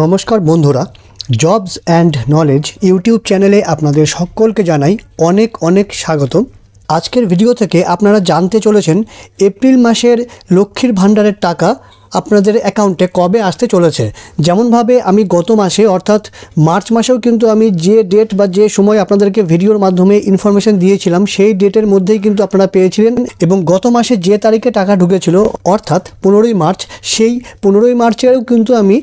নমস্কার বন্ধুরা jobs and knowledge YouTube চ্যানেলে আপনাদের সকলকে জানাই অনেক অনেক স্বাগত আজকের ভিডিও থেকে আপনারা জানতে চলেছেন এপ্রিল মাসের লক্ষ্মীর ভাণ্ডারের টাকা আপনাদের অ্যাকাউন্টে কবে আসতে চলেছে যেমনভাবে আমি গত মাসে অর্থাৎ মার্চ মাসেও কিন্তু আমি যে ডেট বা যে সময় আপনাদেরকে ভিডিওর মাধ্যমে ইনফরমেশন দিয়েছিলাম সেই ডেটের মধ্যেই কিন্তু আপনারা পেয়েছিলেন এবং গত মাসে যে তারিখে টাকা ঢুকেছিল অর্থাৎ পনেরোই মার্চ সেই পনেরোই মার্চেও কিন্তু আমি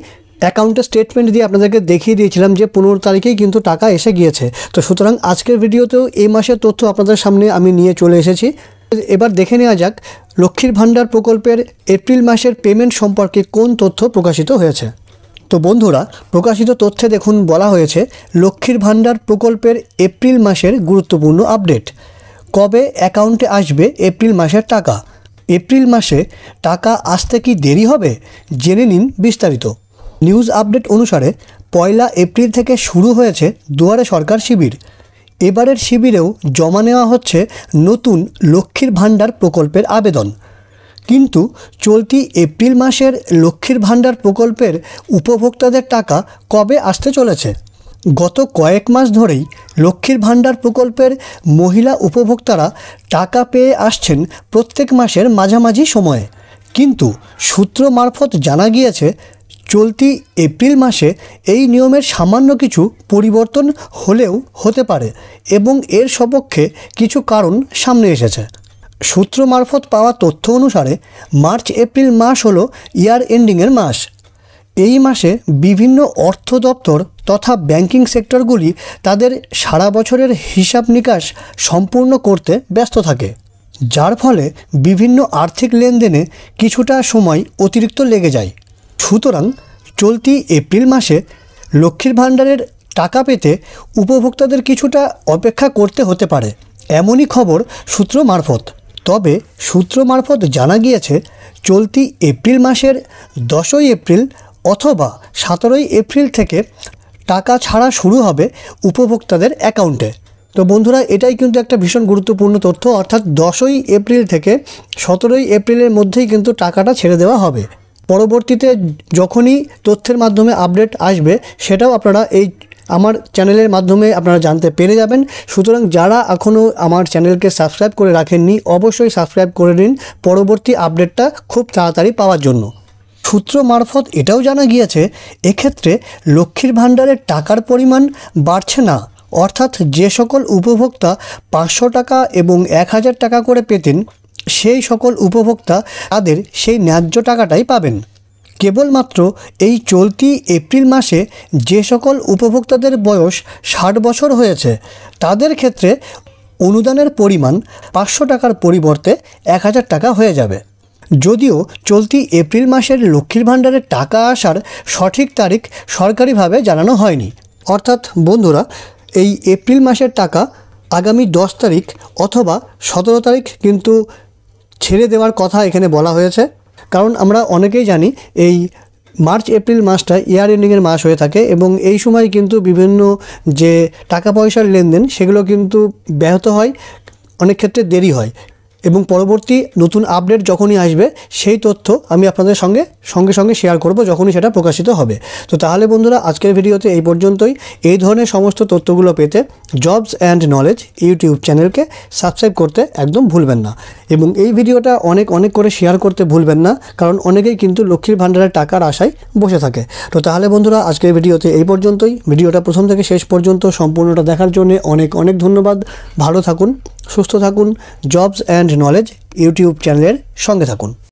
অ্যাকাউন্টের স্টেটমেন্ট দিয়ে আপনাদেরকে দেখিয়ে দিয়েছিলাম যে পনেরো তারিখেই কিন্তু টাকা এসে গিয়েছে তো সুতরাং আজকের ভিডিওতেও এই মাসের তথ্য আপনাদের সামনে আমি নিয়ে চলে এসেছি এবার দেখে নেওয়া যাক লক্ষ্মীর ভাণ্ডার প্রকল্পের এপ্রিল মাসের পেমেন্ট সম্পর্কে কোন তথ্য প্রকাশিত হয়েছে তো বন্ধুরা প্রকাশিত তথ্যে দেখুন বলা হয়েছে লক্ষ্মীর ভাণ্ডার প্রকল্পের এপ্রিল মাসের গুরুত্বপূর্ণ আপডেট কবে অ্যাকাউন্টে আসবে এপ্রিল মাসের টাকা এপ্রিল মাসে টাকা আসতে কি দেরি হবে জেনে নিন বিস্তারিত নিউজ আপডেট অনুসারে পয়লা এপ্রিল থেকে শুরু হয়েছে দুয়ারে সরকার শিবির এবারের শিবিরেও জমা নেওয়া হচ্ছে নতুন লক্ষ্মীর ভাণ্ডার প্রকল্পের আবেদন কিন্তু চলতি এপ্রিল মাসের লক্ষ্মীর ভাণ্ডার প্রকল্পের উপভোক্তাদের টাকা কবে আসতে চলেছে গত কয়েক মাস ধরেই লক্ষ্মীর ভাণ্ডার প্রকল্পের মহিলা উপভোক্তারা টাকা পেয়ে আসছেন প্রত্যেক মাসের মাঝামাঝি সময়ে কিন্তু সূত্র মারফত জানা গিয়েছে চলতি এপ্রিল মাসে এই নিয়মের সামান্য কিছু পরিবর্তন হলেও হতে পারে এবং এর সপক্ষে কিছু কারণ সামনে এসেছে সূত্র মারফত পাওয়া তথ্য অনুসারে মার্চ এপ্রিল মাস হল ইয়ার এন্ডিংয়ের মাস এই মাসে বিভিন্ন অর্থ দপ্তর তথা ব্যাংকিং সেক্টরগুলি তাদের সারা বছরের হিসাব নিকাশ সম্পূর্ণ করতে ব্যস্ত থাকে যার ফলে বিভিন্ন আর্থিক লেনদেনে কিছুটা সময় অতিরিক্ত লেগে যায় সুতরাং চলতি এপ্রিল মাসে লক্ষ্মীর ভাণ্ডারের টাকা পেতে উপভোক্তাদের কিছুটা অপেক্ষা করতে হতে পারে এমনই খবর সূত্র মারফত তবে সূত্র মারফত জানা গিয়েছে চলতি এপ্রিল মাসের দশই এপ্রিল অথবা সতেরোই এপ্রিল থেকে টাকা ছাড়া শুরু হবে উপভোক্তাদের অ্যাকাউন্টে তো বন্ধুরা এটাই কিন্তু একটা ভীষণ গুরুত্বপূর্ণ তথ্য অর্থাৎ দশই এপ্রিল থেকে সতেরোই এপ্রিলের মধ্যেই কিন্তু টাকাটা ছেড়ে দেওয়া হবে পরবর্তীতে যখনই তথ্যের মাধ্যমে আপডেট আসবে সেটাও আপনারা এই আমার চ্যানেলের মাধ্যমে আপনারা জানতে পেরে যাবেন সুতরাং যারা এখনও আমার চ্যানেলকে সাবস্ক্রাইব করে রাখেননি অবশ্যই সাবস্ক্রাইব করে নিন পরবর্তী আপডেটটা খুব তাড়াতাড়ি পাওয়ার জন্য সূত্র মারফত এটাও জানা গিয়েছে এক্ষেত্রে লক্ষ্মীর ভাণ্ডারের টাকার পরিমাণ বাড়ছে না অর্থাৎ যে সকল উপভোক্তা পাঁচশো টাকা এবং এক হাজার টাকা করে পেতেন সেই সকল উপভোক্তা তাদের সেই ন্যায্য টাকাটাই পাবেন কেবলমাত্র এই চলতি এপ্রিল মাসে যে সকল উপভোক্তাদের বয়স ষাট বছর হয়েছে তাদের ক্ষেত্রে অনুদানের পরিমাণ পাঁচশো টাকার পরিবর্তে এক হাজার টাকা হয়ে যাবে যদিও চলতি এপ্রিল মাসের লক্ষ্মীর ভাণ্ডারে টাকা আসার সঠিক তারিখ সরকারিভাবে জানানো হয়নি অর্থাৎ বন্ধুরা এই এপ্রিল মাসের টাকা আগামী দশ তারিখ অথবা সতেরো তারিখ কিন্তু ছেড়ে দেওয়ার কথা এখানে বলা হয়েছে কারণ আমরা অনেকেই জানি এই মার্চ এপ্রিল মাসটা ইয়ার এন্ডিংয়ের মাস হয়ে থাকে এবং এই সময় কিন্তু বিভিন্ন যে টাকা পয়সার লেনদেন সেগুলো কিন্তু ব্যাহত হয় অনেক ক্ষেত্রে দেরি হয় এবং পরবর্তী নতুন আপডেট যখনই আসবে সেই তথ্য আমি আপনাদের সঙ্গে সঙ্গে সঙ্গে শেয়ার করব যখনই সেটা প্রকাশিত হবে তো তাহলে বন্ধুরা আজকের ভিডিওতে এই পর্যন্তই এই ধরনের সমস্ত তথ্যগুলো পেতে জবস অ্যান্ড নলেজ ইউটিউব চ্যানেলকে সাবস্ক্রাইব করতে একদম ভুলবেন না এবং এই ভিডিওটা অনেক অনেক করে শেয়ার করতে ভুলবেন না কারণ অনেকেই কিন্তু লক্ষ্মীর ভাণ্ডারের টাকার আশায় বসে থাকে তো তাহলে বন্ধুরা আজকের ভিডিওতে এই পর্যন্তই ভিডিওটা প্রথম থেকে শেষ পর্যন্ত সম্পূর্ণটা দেখার জন্য অনেক অনেক ধন্যবাদ ভালো থাকুন সুস্থ থাকুন জবস অ্যান্ড নলেজ ইউটিউব চ্যানেলের সঙ্গে থাকুন